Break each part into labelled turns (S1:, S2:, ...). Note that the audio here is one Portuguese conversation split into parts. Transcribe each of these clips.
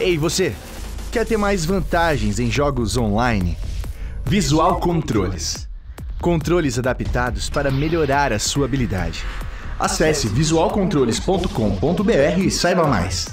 S1: Ei, você! Quer ter mais vantagens em jogos online? Visual Controles. Controles adaptados para melhorar a sua habilidade. Acesse visualcontroles.com.br e saiba mais.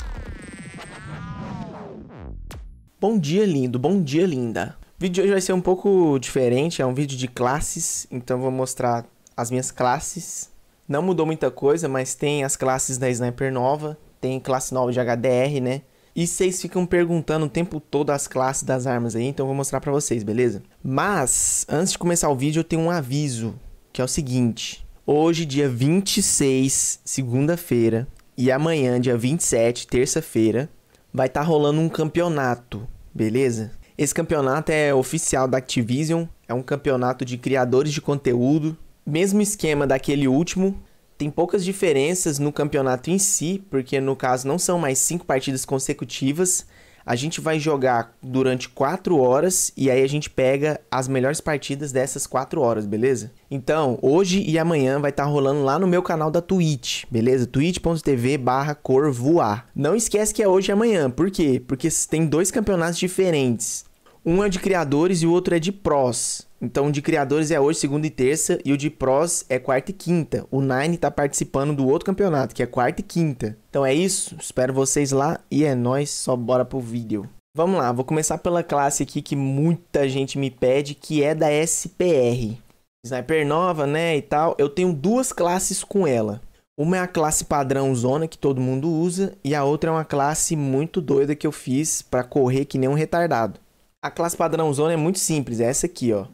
S1: Bom dia, lindo. Bom dia, linda. O vídeo de hoje vai ser um pouco diferente, é um vídeo de classes, então vou mostrar as minhas classes. Não mudou muita coisa, mas tem as classes da Sniper nova, tem classe nova de HDR, né? E vocês ficam perguntando o tempo todo as classes das armas aí, então eu vou mostrar pra vocês, beleza? Mas, antes de começar o vídeo, eu tenho um aviso, que é o seguinte. Hoje, dia 26, segunda-feira, e amanhã, dia 27, terça-feira, vai estar tá rolando um campeonato, beleza? Esse campeonato é oficial da Activision, é um campeonato de criadores de conteúdo, mesmo esquema daquele último, tem poucas diferenças no campeonato em si, porque no caso não são mais cinco partidas consecutivas. A gente vai jogar durante quatro horas e aí a gente pega as melhores partidas dessas quatro horas, beleza? Então, hoje e amanhã vai estar tá rolando lá no meu canal da Twitch, beleza? twitch.tv barra corvoar. Não esquece que é hoje e amanhã, por quê? Porque tem dois campeonatos diferentes. Um é de criadores e o outro é de prós. Então, o de criadores é hoje, segunda e terça, e o de pros é quarta e quinta. O Nine tá participando do outro campeonato, que é quarta e quinta. Então é isso, espero vocês lá e é nós, só bora pro vídeo. Vamos lá, vou começar pela classe aqui que muita gente me pede, que é da SPR. Sniper nova, né, e tal. Eu tenho duas classes com ela. Uma é a classe padrão zona que todo mundo usa e a outra é uma classe muito doida que eu fiz para correr que nem um retardado. A classe padrão zona é muito simples, é essa aqui, ó.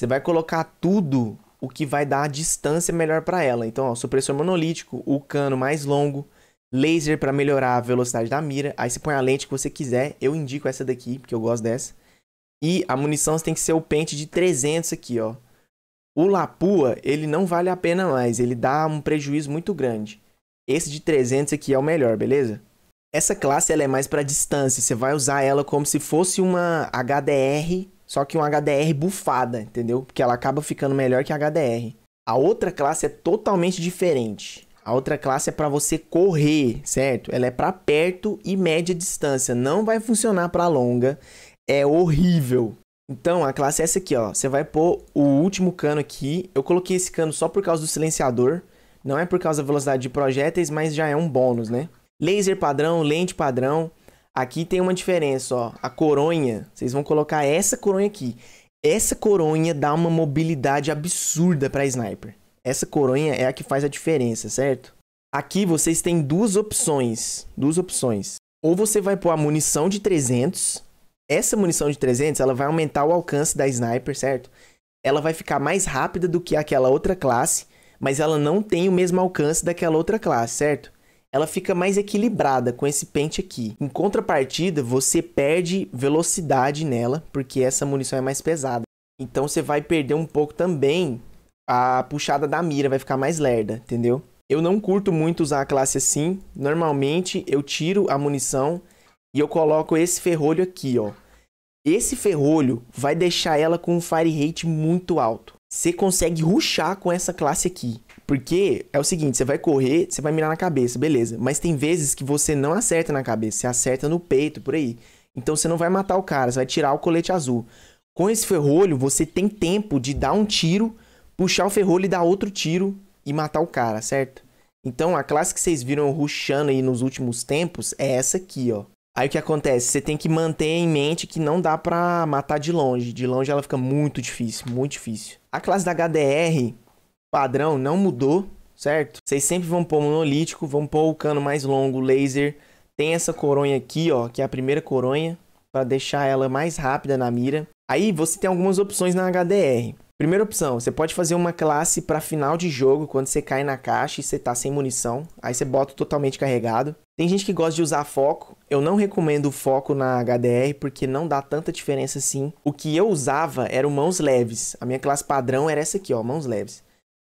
S1: Você vai colocar tudo o que vai dar a distância melhor para ela. Então, ó, supressor monolítico, o cano mais longo, laser para melhorar a velocidade da mira. Aí você põe a lente que você quiser. Eu indico essa daqui, porque eu gosto dessa. E a munição tem que ser o pente de 300 aqui, ó. O Lapua, ele não vale a pena mais, ele dá um prejuízo muito grande. Esse de 300 aqui é o melhor, beleza? Essa classe ela é mais para distância, você vai usar ela como se fosse uma HDR só que um HDR bufada, entendeu? Porque ela acaba ficando melhor que HDR. A outra classe é totalmente diferente. A outra classe é para você correr, certo? Ela é para perto e média distância, não vai funcionar para longa. É horrível. Então, a classe é essa aqui, ó. Você vai pôr o último cano aqui. Eu coloquei esse cano só por causa do silenciador, não é por causa da velocidade de projéteis, mas já é um bônus, né? Laser padrão, lente padrão, Aqui tem uma diferença, ó. A coronha, vocês vão colocar essa coronha aqui. Essa coronha dá uma mobilidade absurda para sniper. Essa coronha é a que faz a diferença, certo? Aqui vocês têm duas opções, duas opções. Ou você vai pôr a munição de 300. Essa munição de 300, ela vai aumentar o alcance da sniper, certo? Ela vai ficar mais rápida do que aquela outra classe, mas ela não tem o mesmo alcance daquela outra classe, certo? ela fica mais equilibrada com esse pente aqui. Em contrapartida, você perde velocidade nela, porque essa munição é mais pesada. Então você vai perder um pouco também a puxada da mira, vai ficar mais lerda, entendeu? Eu não curto muito usar a classe assim. Normalmente eu tiro a munição e eu coloco esse ferrolho aqui, ó. Esse ferrolho vai deixar ela com um fire rate muito alto. Você consegue ruxar com essa classe aqui. Porque é o seguinte, você vai correr, você vai mirar na cabeça, beleza. Mas tem vezes que você não acerta na cabeça, você acerta no peito, por aí. Então você não vai matar o cara, você vai tirar o colete azul. Com esse ferrolho, você tem tempo de dar um tiro, puxar o ferrolho e dar outro tiro e matar o cara, certo? Então a classe que vocês viram ruxando aí nos últimos tempos é essa aqui, ó. Aí o que acontece? Você tem que manter em mente que não dá pra matar de longe. De longe ela fica muito difícil, muito difícil. A classe da HDR, padrão não mudou, certo? Vocês sempre vão pôr monolítico, vão pôr o cano mais longo, laser. Tem essa coronha aqui, ó, que é a primeira coronha, para deixar ela mais rápida na mira. Aí você tem algumas opções na HDR. Primeira opção, você pode fazer uma classe para final de jogo, quando você cai na caixa e você tá sem munição, aí você bota totalmente carregado. Tem gente que gosta de usar foco, eu não recomendo o foco na HDR porque não dá tanta diferença assim. O que eu usava eram mãos leves, a minha classe padrão era essa aqui, ó, mãos leves.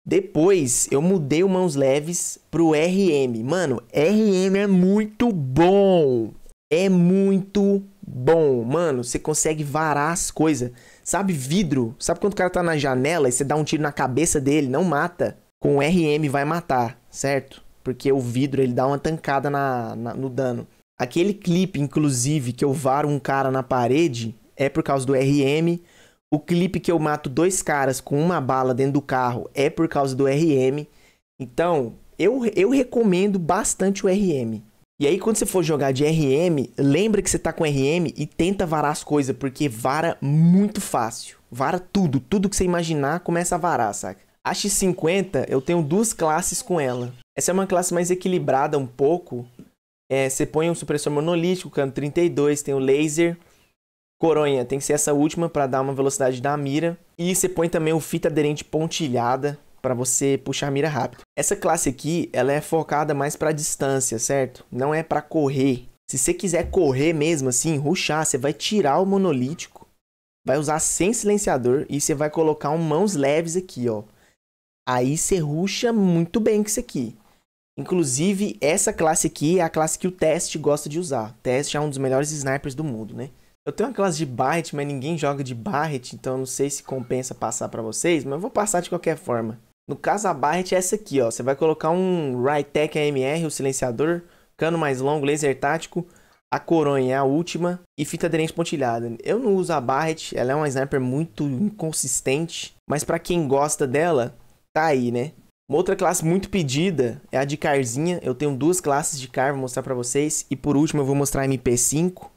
S1: Depois eu mudei o Mãos Leves pro RM. Mano, RM é muito bom. É muito bom. Mano, você consegue varar as coisas. Sabe vidro? Sabe quando o cara tá na janela e você dá um tiro na cabeça dele? Não mata. Com RM vai matar, certo? Porque o vidro ele dá uma tancada na, na no dano. Aquele clipe, inclusive, que eu varo um cara na parede é por causa do RM o clipe que eu mato dois caras com uma bala dentro do carro é por causa do RM. Então, eu, eu recomendo bastante o RM. E aí, quando você for jogar de RM, lembra que você tá com RM e tenta varar as coisas, porque vara muito fácil. Vara tudo, tudo que você imaginar começa a varar, saca? A X50, eu tenho duas classes com ela. Essa é uma classe mais equilibrada um pouco. É, você põe um supressor monolítico, cano é 32, tem o laser. Coronha tem que ser essa última para dar uma velocidade da mira. E você põe também o fita aderente pontilhada para você puxar a mira rápido. Essa classe aqui, ela é focada mais para distância, certo? Não é para correr. Se você quiser correr mesmo assim, ruxar, você vai tirar o monolítico, vai usar sem silenciador e você vai colocar um mãos leves aqui, ó. Aí você ruxa muito bem com isso aqui. Inclusive, essa classe aqui é a classe que o teste gosta de usar. O teste é um dos melhores snipers do mundo, né? Eu tenho uma classe de Barret, mas ninguém joga de Barret, então eu não sei se compensa passar para vocês, mas eu vou passar de qualquer forma. No caso, a Barret é essa aqui, ó. Você vai colocar um Rytec AMR, o silenciador, cano mais longo, laser tático, a coronha é a última e fita aderente pontilhada. Eu não uso a Barret, ela é uma sniper muito inconsistente, mas para quem gosta dela, tá aí, né? Uma outra classe muito pedida é a de Carzinha. Eu tenho duas classes de Car, vou mostrar para vocês. E por último eu vou mostrar a MP5.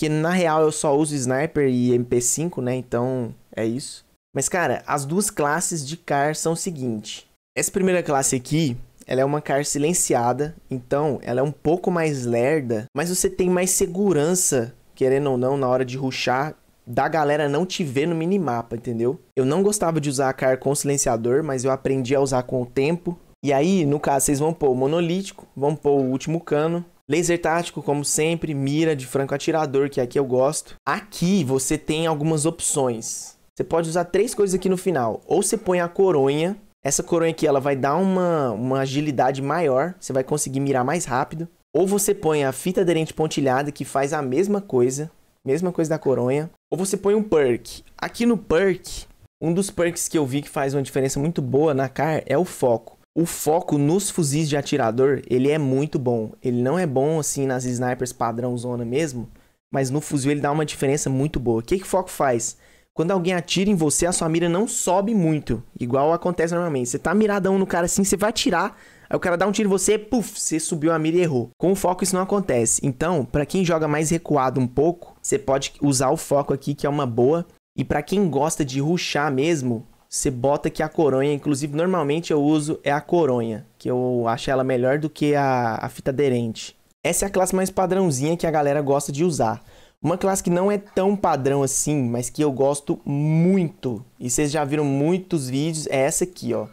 S1: Que na real eu só uso Sniper e MP5, né? Então é isso. Mas cara, as duas classes de car são o seguinte. Essa primeira classe aqui, ela é uma car silenciada, então ela é um pouco mais lerda, mas você tem mais segurança, querendo ou não, na hora de ruxar, da galera não te ver no minimapa, entendeu? Eu não gostava de usar a car com silenciador, mas eu aprendi a usar com o tempo. E aí, no caso, vocês vão pôr o monolítico, vão pôr o último cano, Laser tático, como sempre, mira de franco atirador, que é aqui eu gosto. Aqui você tem algumas opções. Você pode usar três coisas aqui no final. Ou você põe a coronha. Essa coronha aqui ela vai dar uma, uma agilidade maior. Você vai conseguir mirar mais rápido. Ou você põe a fita aderente pontilhada, que faz a mesma coisa. Mesma coisa da coronha. Ou você põe um perk. Aqui no perk, um dos perks que eu vi que faz uma diferença muito boa na car é o foco o foco nos fuzis de atirador, ele é muito bom. Ele não é bom, assim, nas snipers padrão zona mesmo, mas no fuzil ele dá uma diferença muito boa. O que, que o foco faz? Quando alguém atira em você, a sua mira não sobe muito, igual acontece normalmente. Você tá miradão no cara assim, você vai atirar, aí o cara dá um tiro em você, puf, você subiu a mira e errou. Com o foco isso não acontece. Então, para quem joga mais recuado um pouco, você pode usar o foco aqui, que é uma boa. E para quem gosta de ruxar mesmo, você bota que a coronha, inclusive normalmente eu uso é a coronha, que eu acho ela melhor do que a, a fita aderente. Essa é a classe mais padrãozinha que a galera gosta de usar. Uma classe que não é tão padrão assim, mas que eu gosto muito, e vocês já viram muitos vídeos, é essa aqui, ó.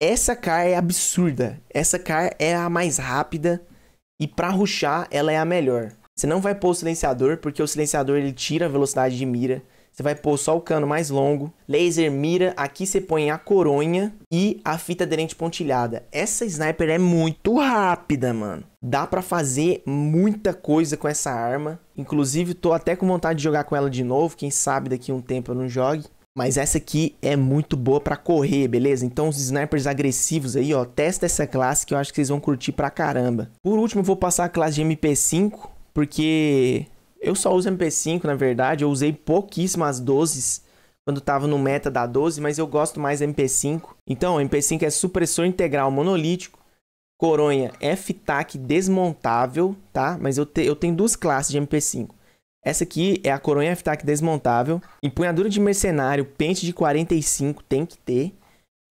S1: Essa car é absurda. Essa car é a mais rápida e para ruxar ela é a melhor. Você não vai pôr o silenciador, porque o silenciador ele tira a velocidade de mira. Você vai pôr só o cano mais longo. Laser mira, aqui você põe a coronha e a fita aderente pontilhada. Essa sniper é muito rápida, mano. Dá para fazer muita coisa com essa arma. Inclusive, tô até com vontade de jogar com ela de novo. Quem sabe daqui a um tempo eu não jogue. Mas essa aqui é muito boa para correr, beleza? Então os snipers agressivos aí, ó, testa essa classe que eu acho que vocês vão curtir pra caramba. Por último, eu vou passar a classe de MP5, porque eu só uso MP5, na verdade. Eu usei pouquíssimas 12 quando estava no meta da 12, mas eu gosto mais MP5. Então, MP5 é supressor integral monolítico, coronha F-TAC desmontável, tá? Mas eu, te, eu tenho duas classes de MP5. Essa aqui é a coronha F-TAC desmontável, empunhadura de mercenário, pente de 45 tem que ter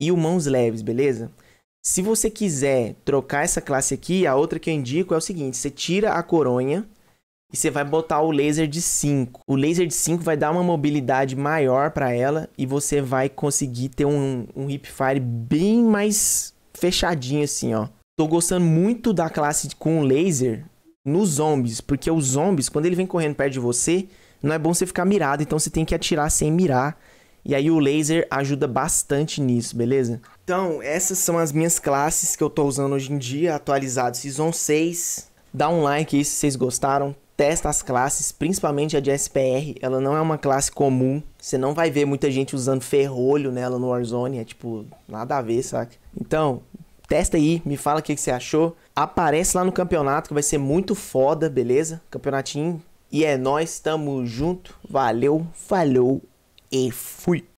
S1: e o mãos leves, beleza? Se você quiser trocar essa classe aqui, a outra que eu indico é o seguinte, você tira a coronha e você vai botar o laser de 5. O laser de 5 vai dar uma mobilidade maior para ela e você vai conseguir ter um, um hipfire bem mais fechadinho assim, ó. Tô gostando muito da classe com laser nos zombies, porque os zombies, quando ele vem correndo perto de você, não é bom você ficar mirado, então você tem que atirar sem mirar. E aí o laser ajuda bastante nisso, beleza? Então, essas são as minhas classes que eu tô usando hoje em dia, atualizado Season 6. Dá um like aí se vocês gostaram testa as classes, principalmente a de SPR. Ela não é uma classe comum. Você não vai ver muita gente usando ferrolho nela no Warzone. É tipo, nada a ver, saca? Então, testa aí, me fala o que, que você achou. Aparece lá no campeonato que vai ser muito foda, beleza? Campeonatinho. E é nós, tamo junto. Valeu, falou e fui.